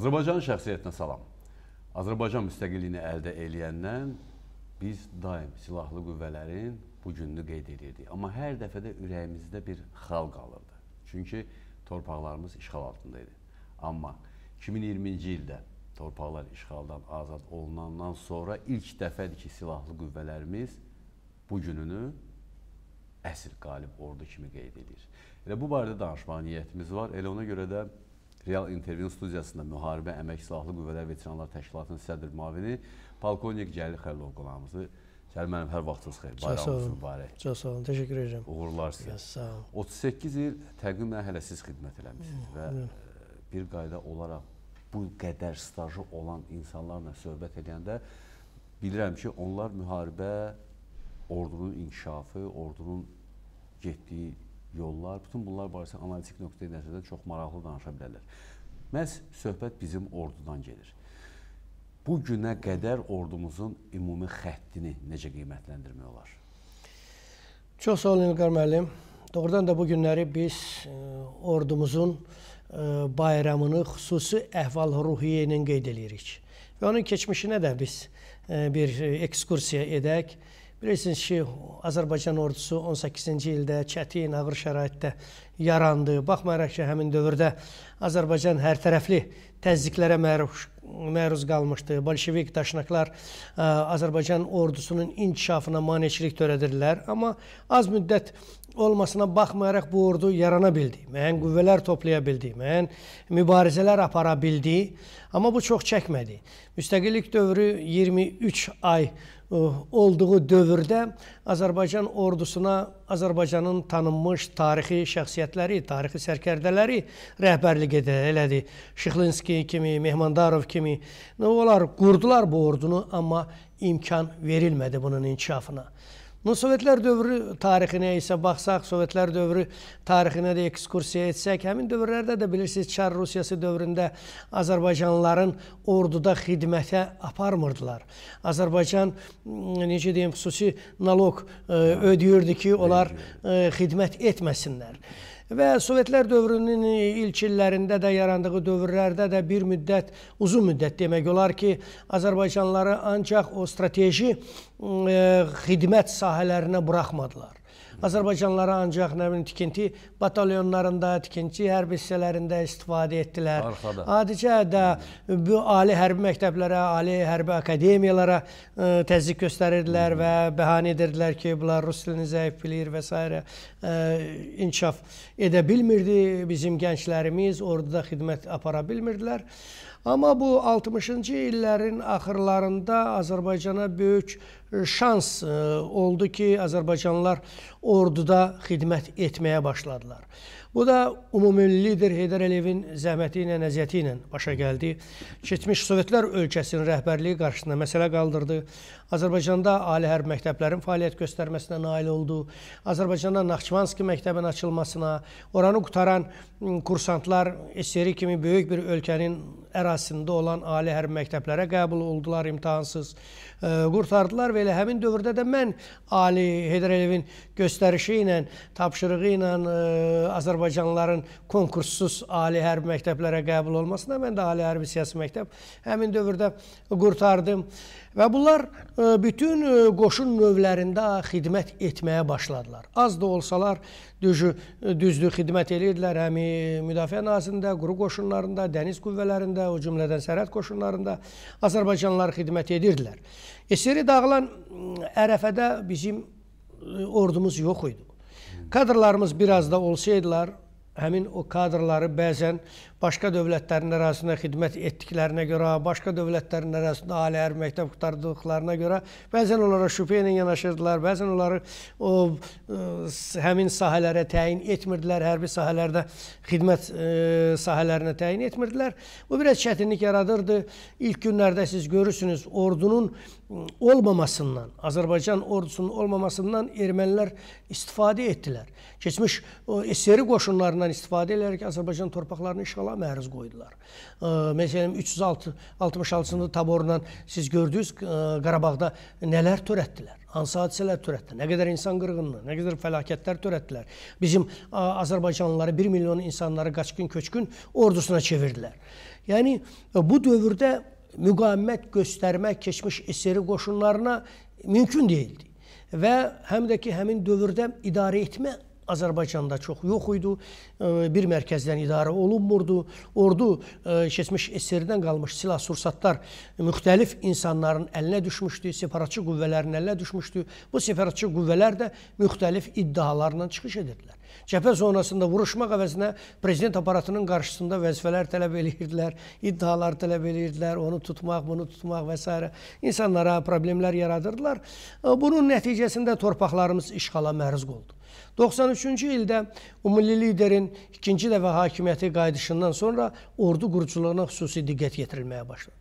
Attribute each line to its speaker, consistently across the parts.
Speaker 1: Azərbaycan şəxsiyyətinə salam. Azərbaycan müstəqilliyini əldə eləyəndən biz daim silahlı qüvvələrin bu gününü qeyd edirdik. Amma hər dəfə də ürəyimizdə bir xal qalırdı. Çünki torpaqlarımız işğal altında idi. Amma 2020-ci ildə torpaqlar işğaldan azad olunandan sonra ilk dəfədir ki, silahlı qüvvələrimiz bu gününü əsl qalib ordu kimi qeyd edir. Elə bu barədə danışmağa niyyətimiz var. Elə ona görə də Real Intervyu studiyasında müharibə, əmək, silahlı qüvvələr, veteranlar təşkilatının sədr müavini Polkovnik Cəlil Xəlilov qonağımızı Cəlil müəllim, hər vaxtınız xeyir. Bayramınız
Speaker 2: mübarək. Çox sağ olun, təşəkkür edirəm. Uğurlar sizə. Sağ olun.
Speaker 1: 38 il təqvimən hələ siz xidmət eləmişsiniz və e, bir qayda olaraq bu qədər stajı olan insanlarla söhbət edəndə bilirəm ki, onlar müharibə, ordunun inkişafı, ordunun getdiyi yollar, bütün bunlar barəsində analitik nöqteyi nəzərdən çox maraqlı danışa bilərlər. Məhz söhbət bizim ordudan gedir. Bu günə qədər ordumuzun ümumi xəttini necə qiymətləndirmək olar?
Speaker 2: Çox sağ olun İlqar müəllim. Doğrudan da bu günləri biz ə, e, ordumuzun ə, e, bayramını xüsusi əhval-ruhiyyə ilə qeyd eləyirik. Və onun keçmişinə də biz ə, e, bir ekskursiya edək. Ə, Bilirsiniz ki, Azərbaycan ordusu 18-ci ildə çətin, ağır şəraitdə yarandı. Baxmayaraq ki, həmin dövrdə Azərbaycan hər tərəfli təzyiqlərə məruz, məruz qalmışdı. Bolşevik daşnaqlar ə, e, Azərbaycan ordusunun inkişafına maneçilik törədirdilər, amma az müddət olmasına baxmayaraq bu ordu yarana bildi. Müəyyən qüvvələr toplaya bildi, müəyyən mübarizələr apara bildi, amma bu çox çəkmədi. Müstəqillik dövrü 23 ay Eh, olduğu dövrdə Azərbaycan ordusuna Azərbaycanın tanınmış tarixi şəxsiyyətləri, tarixi sərkərdələri rəhbərlik edir, elədi. Şıxlinski kimi, Mehmandarov kimi. Nə olar, qurdular bu ordunu, amma imkan verilmədi bunun inkişafına. No, Sovetlər dövrü tarixinə isə baxsaq, Sovetlər dövrü tarixinə də ekskursiya etsək, həmin dövrlərdə də bilirsiniz, Çar Rusiyası dövründə Azərbaycanlıların orduda xidmətə aparmırdılar. Azərbaycan, necə deyim, xüsusi nalog ödəyirdi ki, onlar xidmət etməsinlər və Sovetlər dövrünün ilk illərində də yarandığı dövrlərdə də bir müddət, uzun müddət demək olar ki, Azərbaycanları ancaq o strateji xidmət sahələrinə buraxmadılar. Azərbaycanlılara ancaq nə bilim tikinti batalyonlarında, tikinti hərbi hissələrində istifadə etdilər. Arxada. Adicə də bu ali hərbi məktəblərə, ali hərbi akademiyalara e, təzyiq göstərirdilər və bəhanə edirdilər ki, bunlar rus dilini zəif bilir və s. E, inkişaf edə bilmirdi bizim gənclərimiz, orduda xidmət apara bilmirdilər. Amma bu 60-cı illərin axırlarında Azərbaycana böyük şans e, oldu ki, Azərbaycanlılar orduda xidmət etməyə başladılar. Bu da ümumilli lider Heydər Əliyevin zəhməti ilə, nəziyyəti ilə başa gəldi. Keçmiş Sovetlər ölkəsinin rəhbərliyi qarşısında məsələ qaldırdı. Azərbaycanda ali hərb məktəblərin fəaliyyət göstərməsinə nail oldu. Azərbaycanda Naxçıvanski məktəbin açılmasına, oranı qutaran kursantlar SSR kimi böyük bir ölkənin ərazisində olan ali hərbi məktəblərə qəbul oldular imtahansız. Qurtardılar və elə həmin dövrdə də mən Ali Heydər Əliyevin göstərişi ilə, tapşırığı ilə azərbaycanlıların konkurssuz ali hərbi məktəblərə qəbul olmasına mən də ali hərbi siyasi məktəb həmin dövrdə qurtardım. Və bunlar bütün qoşun növlərində xidmət etməyə başladılar. Az da olsalar düzü, e, düzdür xidmət eləyirdilər həmi Müdafiə Nazirində, quru qoşunlarında, dəniz qüvvələrində, o cümlədən sərhəd qoşunlarında Azərbaycanlılar xidmət edirdilər. Eseri dağılan ərəfədə bizim ordumuz yox idi. Kadrlarımız biraz da olsaydılar, həmin o kadrları bəzən başqa dövlətlərin ərazisində xidmət etdiklərinə görə, başqa dövlətlərin ərazisində ali ər məktəb qutardıqlarına görə bəzən onlara şübhə ilə yanaşırdılar, bəzən onları o ə, e, həmin sahələrə təyin etmirdilər, hərbi sahələrdə xidmət ə, e, sahələrinə təyin etmirdilər. Bu biraz çətinlik yaradırdı. İlk günlərdə siz görürsünüz ordunun olmamasından, Azərbaycan ordusunun olmamasından ermənilər istifadə etdilər. Keçmiş SSR qoşunlarından istifadə edərək Azərbaycan torpaqlarını işğal işğala məruz qoydular. Məsələn 366-cı taborla siz gördünüz Qarabağda nələr törətdilər? Hansı hadisələr törətdi? Nə qədər insan qırğınını, nə qədər fəlakətlər törətdilər? Bizim Azərbaycanlıları 1 milyon insanları qaçqın-köçkün ordusuna çevirdilər. Yəni bu dövrdə müqavimət göstərmək keçmiş SSRİ qoşunlarına mümkün deyildi və həm də ki həmin dövrdə idarə etmə Azərbaycanda çox yox idi. Bir mərkəzdən idarə olunmurdu. Ordu keçmiş SSR-dən qalmış silah-sursatlar müxtəlif insanların əlinə düşmüşdü, separatçı qüvvələrin əlinə düşmüşdü. Bu separatçı qüvvələr də müxtəlif iddialarla çıxış edirdilər. Cəbhə zonasında vuruşmaq əvəzinə prezident aparatının qarşısında vəzifələr tələb eləyirdilər, iddialar tələb eləyirdilər, onu tutmaq, bunu tutmaq və s. insanlara problemlər yaradırdılar. Bunun nəticəsində torpaqlarımız işğala məruz qaldı. 93-cü ildə Ümummilli liderin ikinci dəfə hakimiyyəti qayıdışından sonra ordu quruculuğuna xüsusi diqqət yetirilməyə başladı.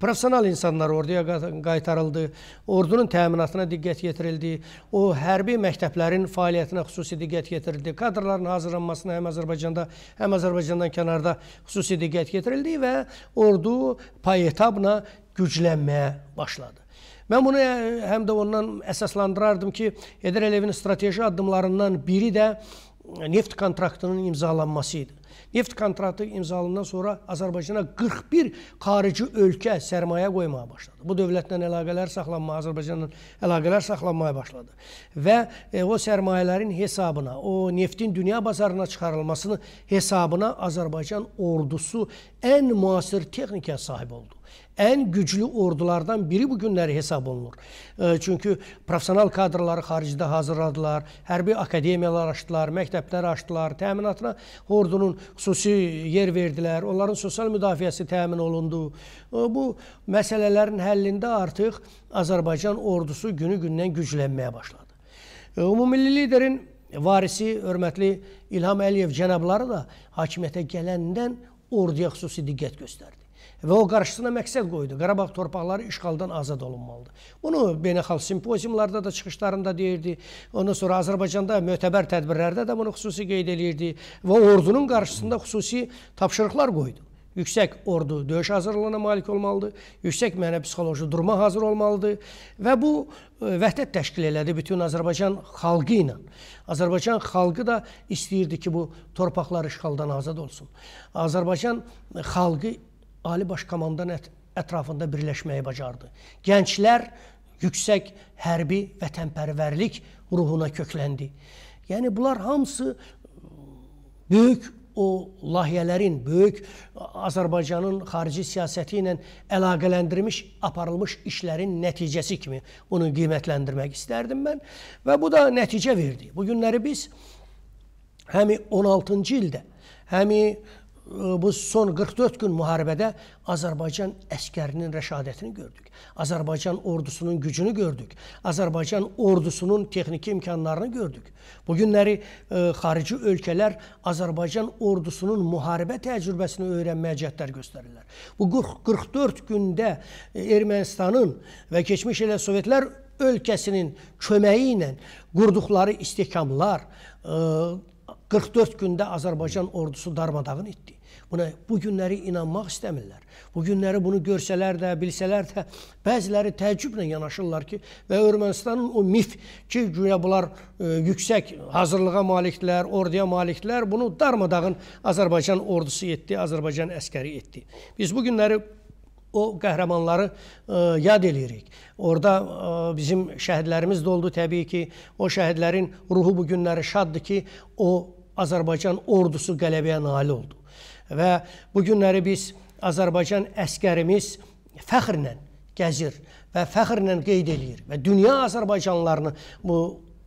Speaker 2: Professional insanlar orduya qaytarıldı, ordunun təminatına diqqət yetirildi, o hərbi məktəblərin fəaliyyətinə xüsusi diqqət yetirildi, kadrların hazırlanmasına həm Azərbaycanda, həm Azərbaycandan kənarda xüsusi diqqət yetirildi və ordu payetabla güclənməyə başladı. Mən bunu e, həm də ondan əsaslandırardım ki, Heydər Əliyevin strateji addımlarından biri də e, neft kontraktının imzalanması idi. Neft kontraktı imzalandan sonra Azərbaycana 41 xarici ölkə sərmayə qoymağa başladı. Bu dövlətlə əlaqələr saxlanmaya, Azərbaycanla əlaqələr saxlanmaya başladı. Və e, o sərmayələrin hesabına, o neftin dünya bazarına çıxarılmasını hesabına Azərbaycan ordusu ən müasir texnikaya sahib oldu ən güclü ordulardan biri bu günləri hesab olunur. Çünki professional kadrları xaricdə hazırladılar, hərbi akademiyalar açdılar, məktəblər açdılar, təminatına ordunun xüsusi yer verdilər, onların sosial müdafiəsi təmin olundu. Bu məsələlərin həllində artıq Azərbaycan ordusu günü-gündən güclənməyə başladı. Ümumilli liderin varisi, hörmətli İlham Əliyev cənabları da hakimiyyətə gələndən orduya xüsusi diqqət göstərdi və o qarşısına məqsəd qoydu. Qarabağ torpaqları işğaldan azad olunmalıdır. Bunu beynəlxalq simpoziumlarda da, çıxışlarında deyirdi. Ondan sonra Azərbaycanda mötəbər tədbirlərdə də bunu xüsusi qeyd eləyirdi və ordunun qarşısında xüsusi tapşırıqlar qoydu. Yüksək ordu döyüş hazırlığına malik olmalıdır, yüksək mənə-psixoloji duruma hazır olmalıdır və bu e, vəhdət təşkil elədi bütün Azərbaycan xalqı ilə. Azərbaycan xalqı da istəyirdi ki, bu torpaqlar işğaldan azad olsun. Azərbaycan xalqı Ali Baş Komandan ət ətrafında birləşməyi bacardı. Gənclər yüksək hərbi vətənpərvərlik ruhuna kökləndi. Yəni bunlar hamısı böyük o layihələrin, böyük Azərbaycanın xarici siyasəti ilə əlaqələndirilmiş, aparılmış işlərin nəticəsi kimi bunu qiymətləndirmək istərdim mən və bu da nəticə verdi. Bu günləri biz həmi 16-cı ildə, həmi bu son 44 gün müharibədə Azərbaycan əskərinin rəşadətini gördük. Azərbaycan ordusunun gücünü gördük. Azərbaycan ordusunun texniki imkanlarını gördük. Bu günləri e, xarici ölkələr Azərbaycan ordusunun müharibə təcrübəsini öyrənməyə cəhdlər göstərirlər. Bu 40, 44 gündə Ermənistanın və keçmiş elə Sovetlər ölkəsinin köməyi ilə qurduqları istehkamlar, e, 44 gündə Azərbaycan ordusu darmadağın etdi. Buna bu günləri inanmaq istəmirlər. Bu günləri bunu görsələr də, bilsələr də, bəziləri təəccüblə yanaşırlar ki, və Ermənistanın o mif ki, güya bunlar e, yüksək hazırlığa malikdirlər, orduya malikdirlər, bunu darmadağın Azərbaycan ordusu etdi, Azərbaycan əskəri etdi. Biz bu günləri o qəhrəmanları ə, e, yad eləyirik. Orda ə, e, bizim şəhidlərimiz də oldu təbii ki, o şəhidlərin ruhu bu günləri şaddır ki, o Azərbaycan ordusu qələbəyə nail oldu. Və bu günləri biz Azərbaycan əskərimiz fəxrlə gəzir və fəxrlə qeyd eləyir və dünya Azərbaycanlılarını bu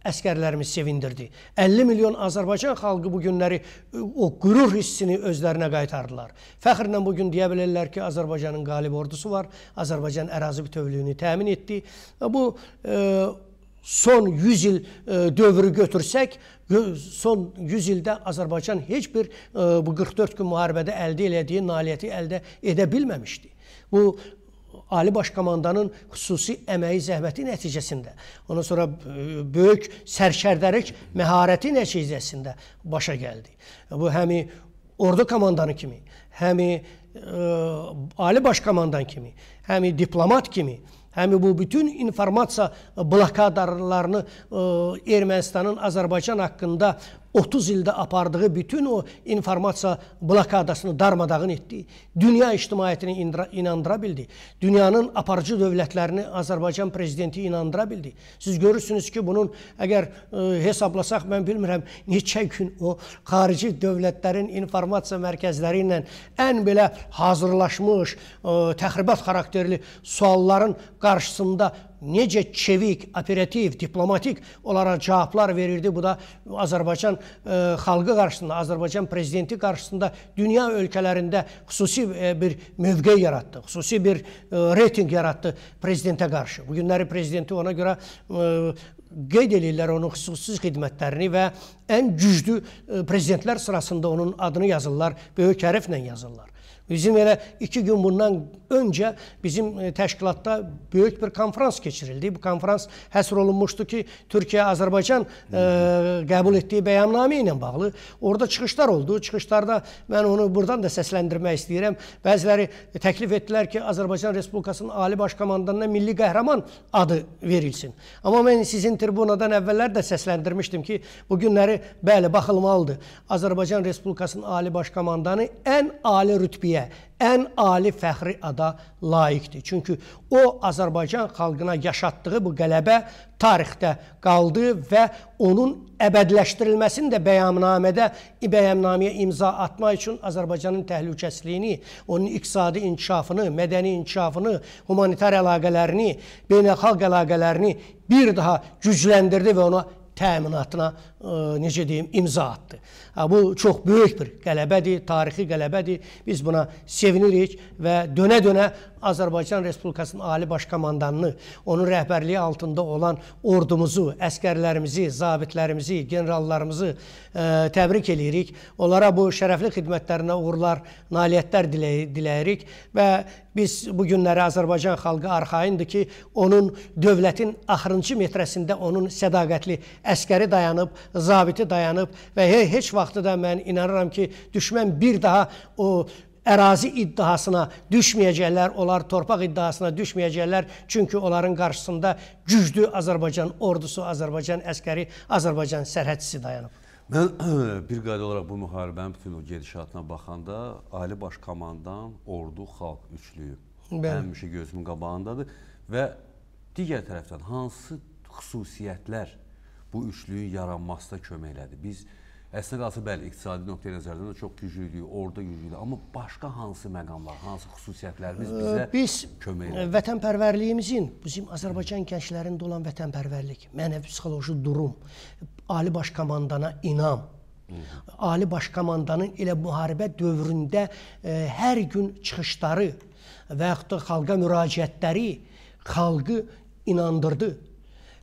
Speaker 2: əskərlərimiz sevindirdi. 50 milyon Azərbaycan xalqı bu günləri e, o qürur hissini özlərinə qaytardılar. Fəxrlə bu gün deyə bilərlər ki, Azərbaycanın qalib ordusu var. Azərbaycan ərazi bütövlüyünü təmin etdi. E, bu e, son 100 il dövrü götürsək, son 100 ildə Azərbaycan heç bir bu 44 gün müharibədə əldə elədiyi nailiyyəti əldə edə bilməmişdi. Bu Ali Baş Komandanın xüsusi əməyi, zəhməti nəticəsində, ondan sonra e, böyük sərkərdəlik məharəti nəticəsində başa gəldi. Bu həmi ordu komandanı kimi, həmi ə, e, Ali Baş Komandan kimi, həmi diplomat kimi, Həmi bu bütün informasiya blokadarlarını ə, e, Ermənistanın Azərbaycan haqqında 30 ildə apardığı bütün o informasiya blokadasını darmadağın etdi. Dünya ictimaiyyətini inandıra bildi. Dünyanın aparıcı dövlətlərini Azərbaycan prezidenti inandıra bildi. Siz görürsünüz ki, bunun əgər ə, e, hesablasaq mən bilmirəm neçə gün o xarici dövlətlərin informasiya mərkəzləri ilə ən belə hazırlaşmış, ə, e, təxribat xarakterli sualların qarşısında necə çevik, operativ, diplomatik olaraq cavablar verirdi. Bu da Azərbaycan e, xalqı qarşısında, Azərbaycan prezidenti qarşısında dünya ölkələrində xüsusi e, bir mövqe yaratdı, xüsusi bir e, reyting yaratdı prezidentə qarşı. Bu günləri prezidenti ona görə e, qeyd eləyirlər onun xüsusi xidmətlərini və ən güclü e, prezidentlər sırasında onun adını yazırlar, böyük hərflə yazırlar. Bizim elə iki gün bundan öncə bizim e, təşkilatda böyük bir konfrans keçirildi. Bu konfrans həsr olunmuşdu ki, Türkiyə-Azərbaycan e, qəbul etdiyi bəyannamə ilə bağlı. Orada çıxışlar oldu. Çıxışlarda mən onu buradan da səsləndirmək istəyirəm. Bəziləri təklif etdilər ki, Azərbaycan Respublikasının Ali Baş Komandanına milli qəhrəman adı verilsin. Amma mən sizin tribunadan əvvəllər də səsləndirmişdim ki, bu günləri bəli baxılmalıdır. Azərbaycan Respublikasının Ali Baş Komandanı ən ali rütbədə rütbəyə, ən ali fəxri ada layiqdir. Çünki o Azərbaycan xalqına yaşatdığı bu qələbə tarixdə qaldı və onun əbədləşdirilməsini də bəyannamədə bəyannaməyə imza atmaq üçün Azərbaycanın təhlükəsizliyini, onun iqtisadi inkişafını, mədəni inkişafını, humanitar əlaqələrini, beynəlxalq əlaqələrini bir daha gücləndirdi və ona təminatına ə, e, necə deyim, imza atdı. Bu çox böyük bir qələbədir, tarixi qələbədir. Biz buna sevinirik və dönə-dönə Azərbaycan Respublikasının Ali Baş Komandanını, onun rəhbərliyi altında olan ordumuzu, əskərlərimizi, zabitlərimizi, generallarımızı ə, e, təbrik eləyirik. Onlara bu şərəfli xidmətlərinə uğurlar, nailiyyətlər diləyirik və biz bu günləri Azərbaycan xalqı arxayındır ki, onun dövlətin axırıncı metrəsində onun sədaqətli əskəri dayanıb, zabiti dayanıb və he, heç vaxtı da mən inanıram ki, düşmən bir daha o ərazi iddiasına düşməyəcəklər, onlar torpaq iddiasına düşməyəcəklər, çünki onların qarşısında güclü Azərbaycan ordusu, Azərbaycan əskəri, Azərbaycan sərhədçisi dayanıb.
Speaker 1: Mən bir qayda olaraq bu müharibənin bütün o gedişatına baxanda Ali Baş Komandan ordu xalq üçlüyü həmişə gözümün qabağındadır və digər tərəfdən hansı xüsusiyyətlər bu üçlüyün yaranmasına kömək elədi. Biz əslində qalsa bəli, iqtisadi nöqteyi nəzərdən də çox güclüyük, orada güclüyük, amma başqa hansı məqamlar, hansı xüsusiyyətlərimiz bizə Biz, kömək edir? Biz
Speaker 2: vətənpərvərliyimizin, bizim Azərbaycan gənclərində olan vətənpərvərlik, mənəvi psixoloji durum, Ali Baş Komandana inam, Ali Baş Komandanın elə müharibə dövründə ə, hər gün çıxışları və yaxud da xalqa müraciətləri xalqı inandırdı.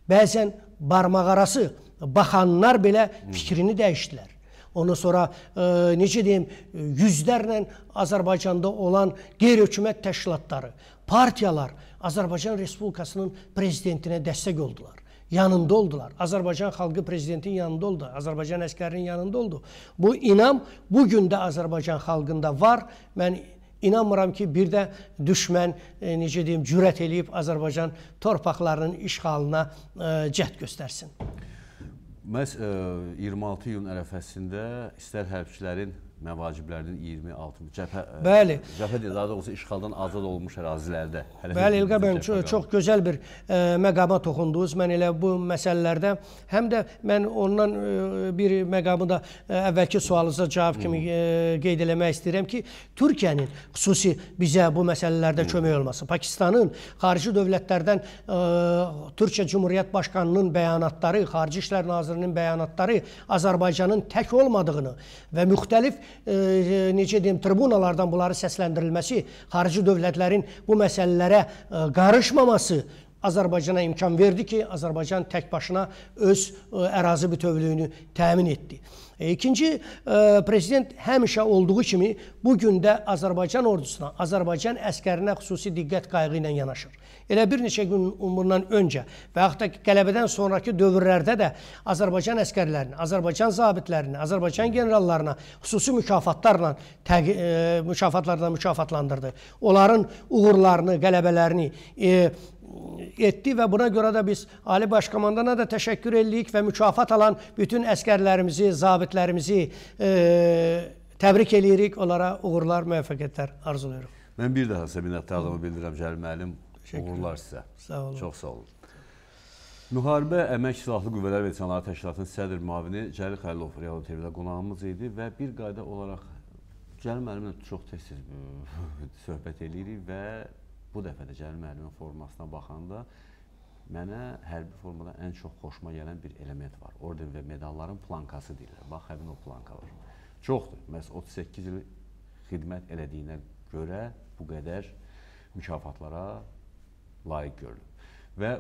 Speaker 2: Bəzən barmaqarası baxanlar belə fikrini dəyişdilər. Ondan sonra e, necə deyim, yüzlərlə Azərbaycanda olan qeyri-hökumət təşkilatları, partiyalar Azərbaycan Respublikasının prezidentinə dəstək oldular. Yanında oldular. Azərbaycan xalqı prezidentin yanında oldu. Azərbaycan əskərinin yanında oldu. Bu inam bu gün də Azərbaycan xalqında var. Mən İnanmıram ki, bir də düşmən e, necə deyim, cürət eləyib Azərbaycan torpaqlarının işğalına e, cəhd göstərsin.
Speaker 1: Məs e, 26 iyun ərəfəsində istər hərbçilərin məvaciblərinin 26 cəbhə e, Bəli. Cəbhə deyə daha doğrusu işğaldan azad olunmuş ərazilərdə. Hələ Bəli, Elqar bəy çox,
Speaker 2: çox gözəl bir ə, e, məqama toxundunuz. Mən elə bu məsələlərdə həm də mən ondan ə, e, bir məqamı da ə, əvvəlki sualınıza cavab kimi ə, qeyd eləmək istəyirəm ki, Türkiyənin xüsusi bizə bu məsələlərdə Hı. kömək olması, Pakistanın xarici dövlətlərdən ə, Türkiyə Cümhuriyyət Başkanının bəyanatları, Xarici İşlər Nazirinin bəyanatları Azərbaycanın tək olmadığını və müxtəlif E, e, necə deyim, tribunalardan bunları səsləndirilməsi, xarici dövlətlərin bu məsələlərə e, qarışmaması Azərbaycana imkan verdi ki, Azərbaycan tək başına öz e, ərazi bütövlüyünü təmin etdi. E, ikinci, e, prezident həmişə olduğu kimi bu gün də Azərbaycan ordusuna, Azərbaycan əskərinə xüsusi diqqət qayğı ilə yanaşır. Elə bir neçə gün bundan öncə və yaxud da qələbədən sonrakı dövrlərdə də Azərbaycan əskərlərini, Azərbaycan zabitlərini, Azərbaycan generallarına xüsusi mükafatlarla mükafatlarla mükafatlandırdı. Onların uğurlarını, qələbələrini, etdi və buna görə də biz Ali Baş Komandana da təşəkkür edirik və mükafat alan bütün əskərlərimizi, zabitlərimizi e, təbrik edirik. Onlara uğurlar, müvəffəqiyyətlər arzulayırıq.
Speaker 1: Mən bir daha sizə minnətdarlığımı bildirirəm Cəlil müəllim. Uğurlar sizə. Sağ olun. Çox sağ olun. Müharibə Əmək Silahlı Qüvvələr və Sənayət Təşkilatının sədr müavini Cəlil Xəlilov Real TV-də qonağımız idi və bir qayda olaraq Cəlil müəllimlə çox tez-tez söhbət eləyirik və bu dəfə də Cəlil müəllimin formasına baxanda mənə hərbi formada ən çox xoşuma gələn bir element var. Orden və medalların plankası deyirlər. Bax, həmin o planka var. Çoxdur. Məhz 38 il xidmət elədiyinə görə bu qədər mükafatlara layiq görülüb. Və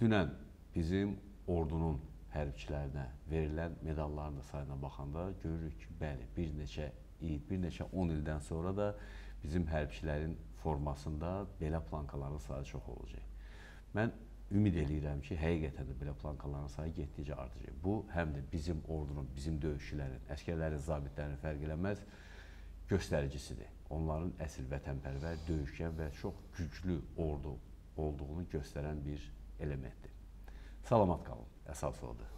Speaker 1: dünən bizim ordunun hərbçilərinə verilən medalların da sayına baxanda görürük ki, bəli, bir neçə il, bir neçə 10 ildən sonra da bizim hərbçilərin formasında belə plankaların sayı çox olacaq. Mən ümid eləyirəm ki, həqiqətən də belə plankaların sayı getdikcə artacaq. Bu həm də bizim ordunun, bizim döyüşçülərin, əskərlərin, zabitlərin fərq eləməz göstəricisidir. Onların əsl vətənpərvər, döyüşkən və çox güclü ordu olduğunu göstərən bir elementdir. Salamat qalın. Əsas odur.